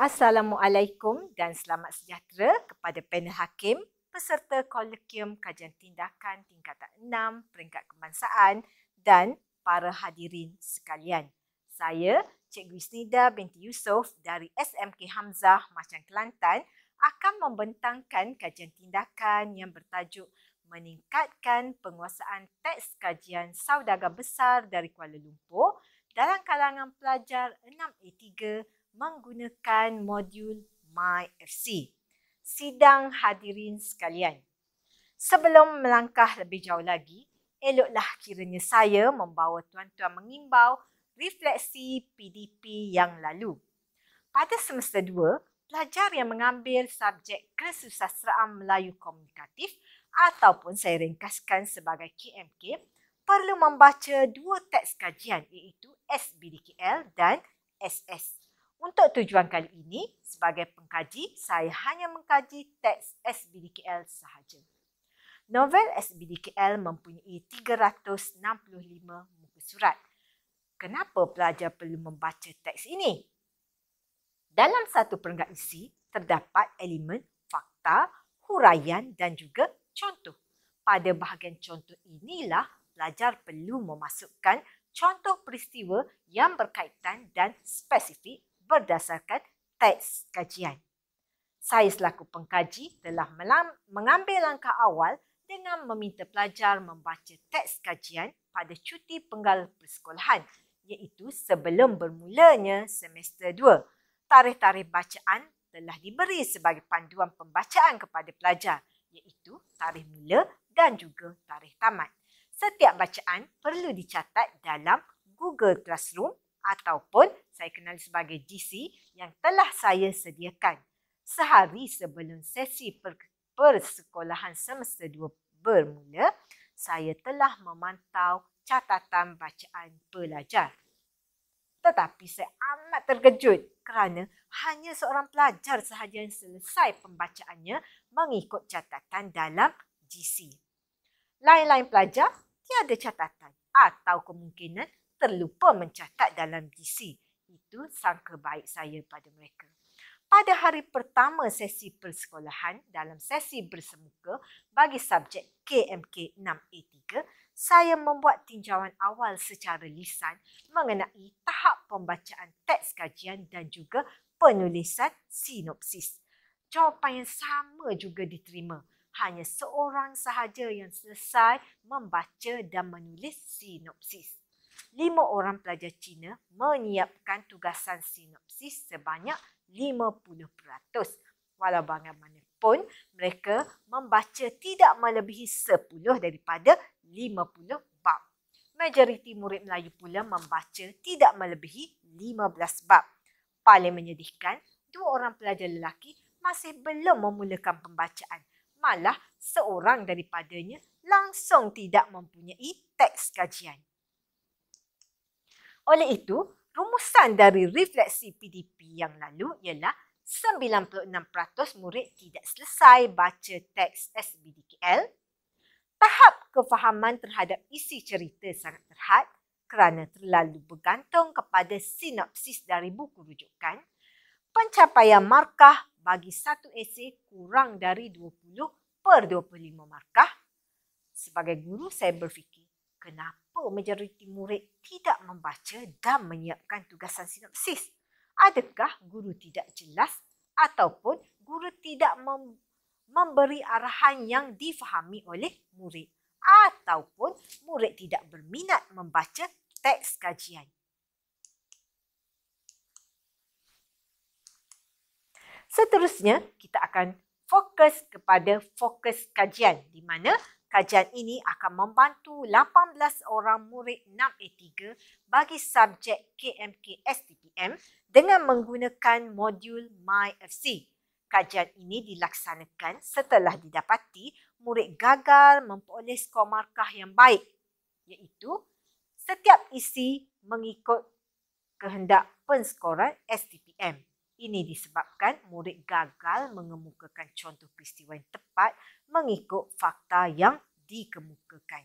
Assalamualaikum dan selamat sejahtera kepada panel hakim peserta kolokium kajian tindakan tingkatan 6 peringkat kebangsaan dan para hadirin sekalian. Saya Cikgu Isnida binti Yusof dari SMK Hamzah Macang Kelantan akan membentangkan kajian tindakan yang bertajuk meningkatkan penguasaan teks kajian Saudagar Besar dari Kuala Lumpur dalam kalangan pelajar 6A3 menggunakan modul MyFC. Sidang hadirin sekalian. Sebelum melangkah lebih jauh lagi, eloklah kiranya saya membawa tuan-tuan mengimbau refleksi PDP yang lalu. Pada semester 2, pelajar yang mengambil subjek kesusasteraan Melayu komunikatif ataupun saya ringkaskan sebagai KMK perlu membaca dua teks kajian iaitu SBDKL dan SS. Untuk tujuan kali ini, sebagai pengkaji, saya hanya mengkaji teks SBDKL sahaja. Novel SBDKL mempunyai 365 muka surat. Kenapa pelajar perlu membaca teks ini? Dalam satu perenggan isi, terdapat elemen, fakta, huraian dan juga contoh. Pada bahagian contoh inilah, pelajar perlu memasukkan contoh peristiwa yang berkaitan dan spesifik berdasarkan teks kajian. Saya selaku pengkaji telah mengambil langkah awal dengan meminta pelajar membaca teks kajian pada cuti penggal persekolahan iaitu sebelum bermulanya semester 2. Tarikh-tarikh bacaan telah diberi sebagai panduan pembacaan kepada pelajar iaitu tarikh mula dan juga tarikh tamat. Setiap bacaan perlu dicatat dalam Google Classroom ataupun saya kenal sebagai GC yang telah saya sediakan sehari sebelum sesi per- persekolahan semester 2 bermula, saya telah memantau catatan bacaan pelajar. Tetapi saya amat terkejut kerana hanya seorang pelajar sahaja yang selesai pembacaannya mengikut catatan dalam GC. Lain-lain pelajar tiada catatan atau kemungkinan terlupa mencatat dalam DC. Itu sangka baik saya pada mereka. Pada hari pertama sesi persekolahan dalam sesi bersemuka bagi subjek KMK 6A3, saya membuat tinjauan awal secara lisan mengenai tahap pembacaan teks kajian dan juga penulisan sinopsis. Jawapan yang sama juga diterima. Hanya seorang sahaja yang selesai membaca dan menulis sinopsis lima orang pelajar Cina menyiapkan tugasan sinopsis sebanyak 50%. Walau bagaimanapun, mereka membaca tidak melebihi 10 daripada 50 bab. Majoriti murid Melayu pula membaca tidak melebihi 15 bab. Paling menyedihkan, dua orang pelajar lelaki masih belum memulakan pembacaan. Malah seorang daripadanya langsung tidak mempunyai teks kajian. Oleh itu, rumusan dari refleksi PDP yang lalu ialah 96% murid tidak selesai baca teks SBDKL. Tahap kefahaman terhadap isi cerita sangat terhad kerana terlalu bergantung kepada sinopsis dari buku rujukan. Pencapaian markah bagi satu esei kurang dari 20 per 25 markah. Sebagai guru, saya berfikir kenapa? mengapa majoriti murid tidak membaca dan menyiapkan tugasan sinopsis? Adakah guru tidak jelas ataupun guru tidak mem- memberi arahan yang difahami oleh murid ataupun murid tidak berminat membaca teks kajian? Seterusnya, kita akan fokus kepada fokus kajian di mana Kajian ini akan membantu 18 orang murid 6A3 bagi subjek KMK STPM dengan menggunakan modul MyFC. Kajian ini dilaksanakan setelah didapati murid gagal memperoleh skor markah yang baik iaitu setiap isi mengikut kehendak penskoran STPM. Ini disebabkan murid gagal mengemukakan contoh peristiwa yang tepat mengikut fakta yang dikemukakan.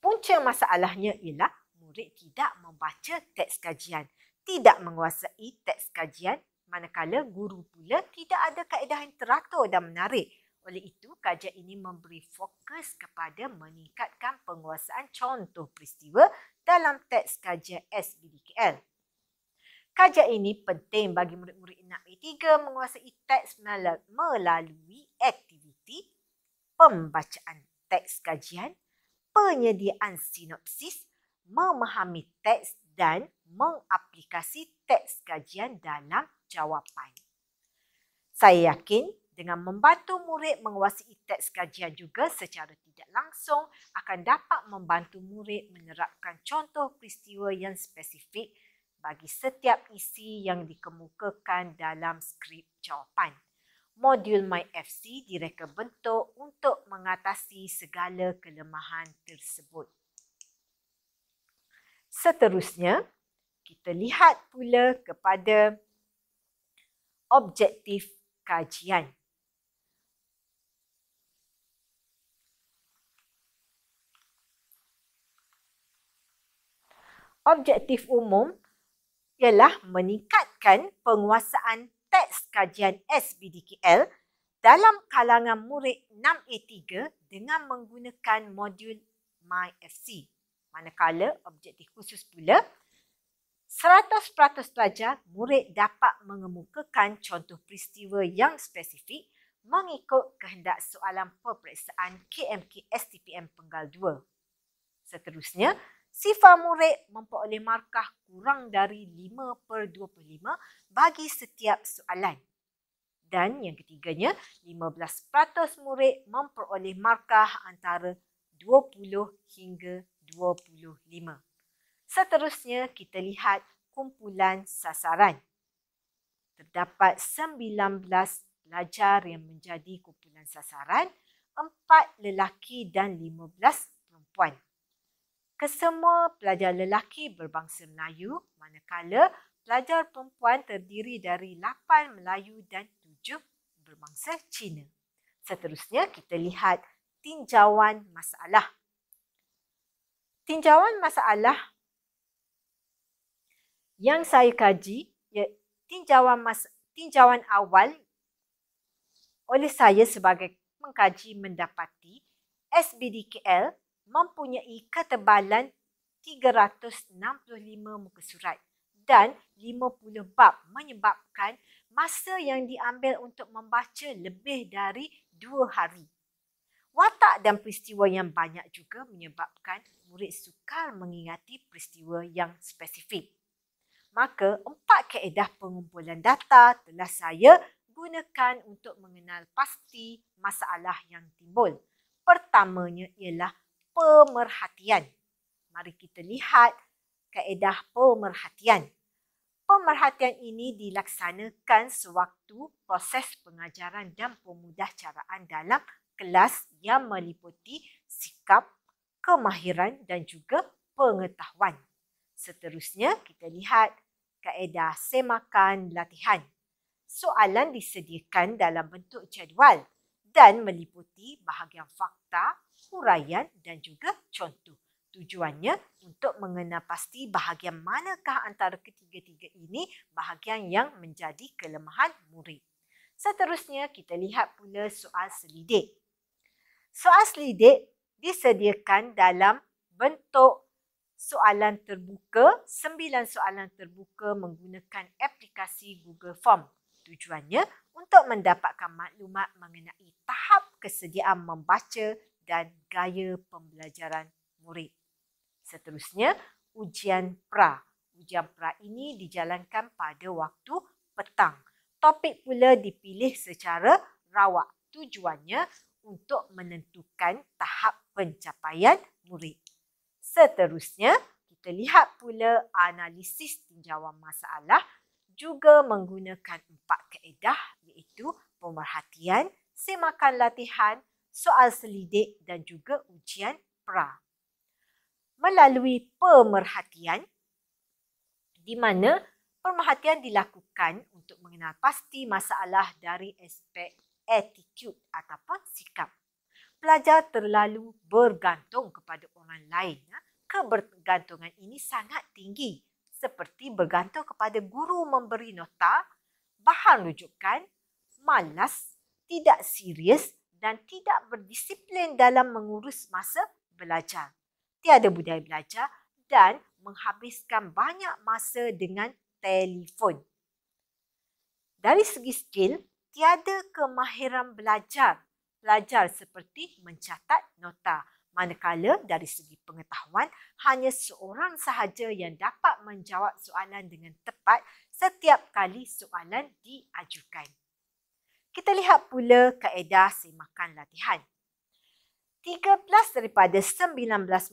Punca masalahnya ialah murid tidak membaca teks kajian, tidak menguasai teks kajian manakala guru pula tidak ada kaedah yang teratur dan menarik. Oleh itu, kajian ini memberi fokus kepada meningkatkan penguasaan contoh peristiwa dalam teks kajian SBDKL. Kajian ini penting bagi murid-murid 6A3 menguasai teks melalui aktiviti pembacaan teks kajian, penyediaan sinopsis, memahami teks dan mengaplikasi teks kajian dalam jawapan. Saya yakin dengan membantu murid menguasai teks kajian juga secara tidak langsung akan dapat membantu murid menerapkan contoh peristiwa yang spesifik bagi setiap isi yang dikemukakan dalam skrip jawapan. Modul MyFC direka bentuk untuk mengatasi segala kelemahan tersebut. Seterusnya, kita lihat pula kepada objektif kajian. Objektif umum ialah meningkatkan penguasaan teks kajian SBDKL dalam kalangan murid 6A3 dengan menggunakan modul MyFC. Manakala objektif khusus pula, 100% pelajar murid dapat mengemukakan contoh peristiwa yang spesifik mengikut kehendak soalan peperiksaan KMK STPM Penggal 2. Seterusnya, sifar murid memperoleh markah kurang dari 5 per 25 bagi setiap soalan. Dan yang ketiganya, 15% murid memperoleh markah antara 20 hingga 25. Seterusnya, kita lihat kumpulan sasaran. Terdapat 19 pelajar yang menjadi kumpulan sasaran, 4 lelaki dan 15 perempuan kesemua pelajar lelaki berbangsa Melayu manakala pelajar perempuan terdiri dari 8 Melayu dan 7 berbangsa Cina. Seterusnya kita lihat tinjauan masalah. Tinjauan masalah yang saya kaji ya tinjauan mas, tinjauan awal oleh saya sebagai mengkaji mendapati SBDKL mempunyai ketebalan 365 muka surat dan 50 bab menyebabkan masa yang diambil untuk membaca lebih dari 2 hari. Watak dan peristiwa yang banyak juga menyebabkan murid sukar mengingati peristiwa yang spesifik. Maka, empat kaedah pengumpulan data telah saya gunakan untuk mengenal pasti masalah yang timbul. Pertamanya ialah pemerhatian. Mari kita lihat kaedah pemerhatian. Pemerhatian ini dilaksanakan sewaktu proses pengajaran dan pemudahcaraan dalam kelas yang meliputi sikap, kemahiran dan juga pengetahuan. Seterusnya kita lihat kaedah semakan latihan. Soalan disediakan dalam bentuk jadual dan meliputi bahagian fakta, huraian dan juga contoh. Tujuannya untuk mengenal pasti bahagian manakah antara ketiga-tiga ini bahagian yang menjadi kelemahan murid. Seterusnya, kita lihat pula soal selidik. Soal selidik disediakan dalam bentuk soalan terbuka, sembilan soalan terbuka menggunakan aplikasi Google Form. Tujuannya untuk mendapatkan maklumat mengenai tahap kesediaan membaca dan gaya pembelajaran murid. Seterusnya, ujian pra. Ujian pra ini dijalankan pada waktu petang. Topik pula dipilih secara rawak. Tujuannya untuk menentukan tahap pencapaian murid. Seterusnya, kita lihat pula analisis tinjauan masalah juga menggunakan empat kaedah iaitu pemerhatian, semakan latihan, soal selidik dan juga ujian pra. Melalui pemerhatian, di mana pemerhatian dilakukan untuk mengenal pasti masalah dari aspek attitude ataupun sikap. Pelajar terlalu bergantung kepada orang lain. Kebergantungan ini sangat tinggi seperti bergantung kepada guru memberi nota, bahan rujukan, malas, tidak serius dan tidak berdisiplin dalam mengurus masa belajar. Tiada budaya belajar dan menghabiskan banyak masa dengan telefon. Dari segi skill, tiada kemahiran belajar. Belajar seperti mencatat nota. Manakala dari segi pengetahuan, hanya seorang sahaja yang dapat menjawab soalan dengan tepat setiap kali soalan diajukan. Kita lihat pula kaedah semakan latihan. 13 daripada 19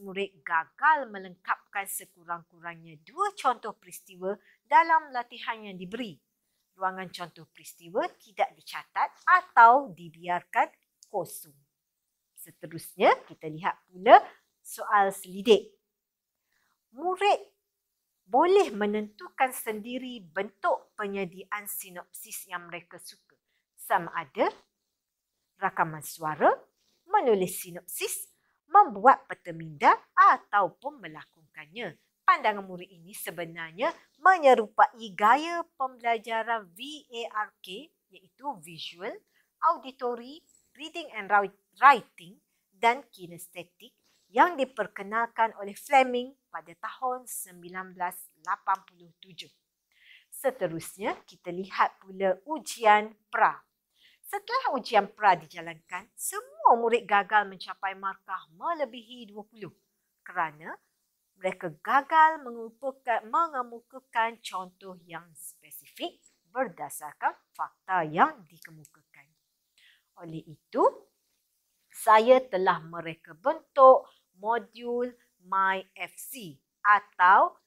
murid gagal melengkapkan sekurang-kurangnya dua contoh peristiwa dalam latihan yang diberi. Ruangan contoh peristiwa tidak dicatat atau dibiarkan kosong. Seterusnya, kita lihat pula soal selidik. Murid boleh menentukan sendiri bentuk penyediaan sinopsis yang mereka suka sama ada rakaman suara, menulis sinopsis, membuat peta minda ataupun melakukannya. Pandangan murid ini sebenarnya menyerupai gaya pembelajaran VARK iaitu Visual, Auditory, Reading and Writing dan Kinesthetic yang diperkenalkan oleh Fleming pada tahun 1987. Seterusnya, kita lihat pula ujian pra. Setelah ujian pra dijalankan, semua murid gagal mencapai markah melebihi 20 kerana mereka gagal mengemukakan contoh yang spesifik berdasarkan fakta yang dikemukakan. Oleh itu, saya telah mereka bentuk modul MyFC atau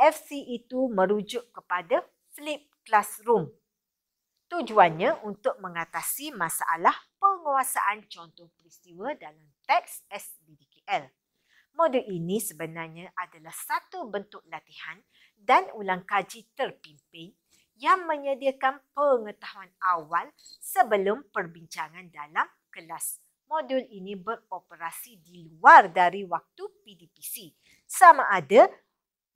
FC itu merujuk kepada flip classroom Tujuannya untuk mengatasi masalah penguasaan contoh peristiwa dalam teks SBDKL. Modul ini sebenarnya adalah satu bentuk latihan dan ulang kaji terpimpin yang menyediakan pengetahuan awal sebelum perbincangan dalam kelas. Modul ini beroperasi di luar dari waktu PDPC. Sama ada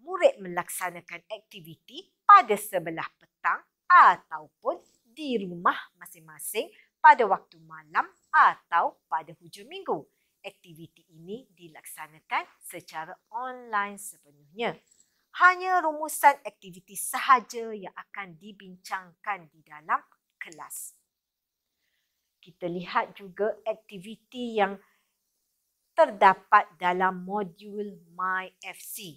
murid melaksanakan aktiviti pada sebelah petang ataupun di rumah masing-masing pada waktu malam atau pada hujung minggu. Aktiviti ini dilaksanakan secara online sepenuhnya. Hanya rumusan aktiviti sahaja yang akan dibincangkan di dalam kelas. Kita lihat juga aktiviti yang terdapat dalam modul MyFC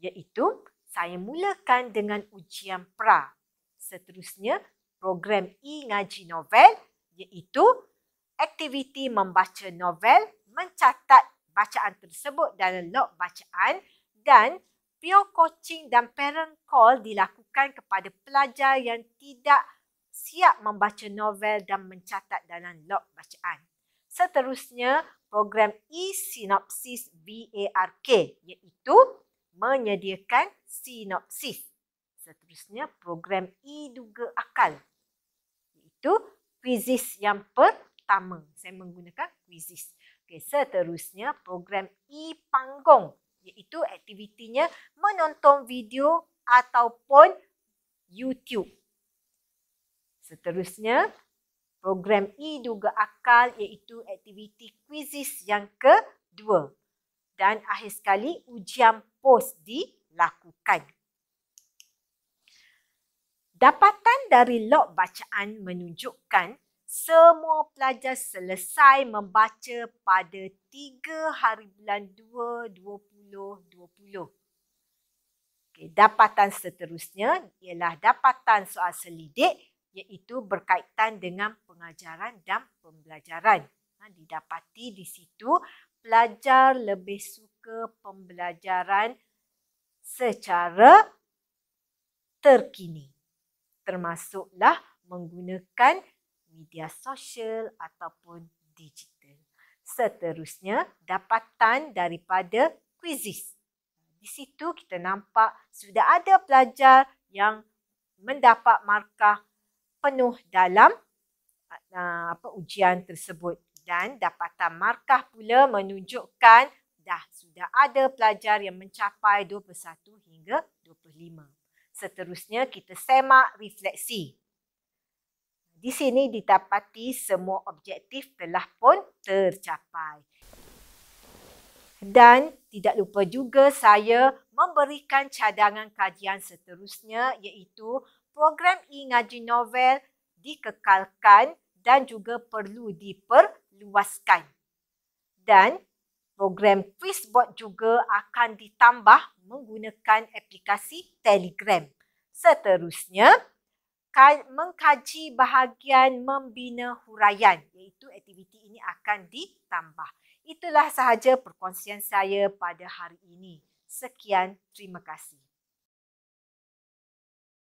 iaitu saya mulakan dengan ujian pra. Seterusnya program e-ngaji novel iaitu aktiviti membaca novel, mencatat bacaan tersebut dalam log bacaan dan peer coaching dan parent call dilakukan kepada pelajar yang tidak siap membaca novel dan mencatat dalam log bacaan. Seterusnya, program e-sinopsis VARK iaitu menyediakan sinopsis. Seterusnya, program e-duga akal iaitu quizzes yang pertama. Saya menggunakan quizzes. Okay, seterusnya program e-panggung iaitu aktivitinya menonton video ataupun YouTube. Seterusnya program e-duga akal iaitu aktiviti quizzes yang kedua. Dan akhir sekali ujian post dilakukan. Dapatan dari log bacaan menunjukkan semua pelajar selesai membaca pada 3 hari bulan 2 2020. Okay, dapatan seterusnya ialah dapatan soal selidik iaitu berkaitan dengan pengajaran dan pembelajaran. Ha, didapati di situ pelajar lebih suka pembelajaran secara terkini termasuklah menggunakan media sosial ataupun digital. Seterusnya, dapatan daripada kuisis. Di situ kita nampak sudah ada pelajar yang mendapat markah penuh dalam ah, apa ujian tersebut dan dapatan markah pula menunjukkan dah sudah ada pelajar yang mencapai 21 hingga 25. Seterusnya kita semak refleksi. Di sini didapati semua objektif telah pun tercapai. Dan tidak lupa juga saya memberikan cadangan kajian seterusnya iaitu program Ingaji Novel dikekalkan dan juga perlu diperluaskan. Dan program Facebook juga akan ditambah menggunakan aplikasi Telegram. Seterusnya, mengkaji bahagian membina huraian iaitu aktiviti ini akan ditambah. Itulah sahaja perkongsian saya pada hari ini. Sekian, terima kasih.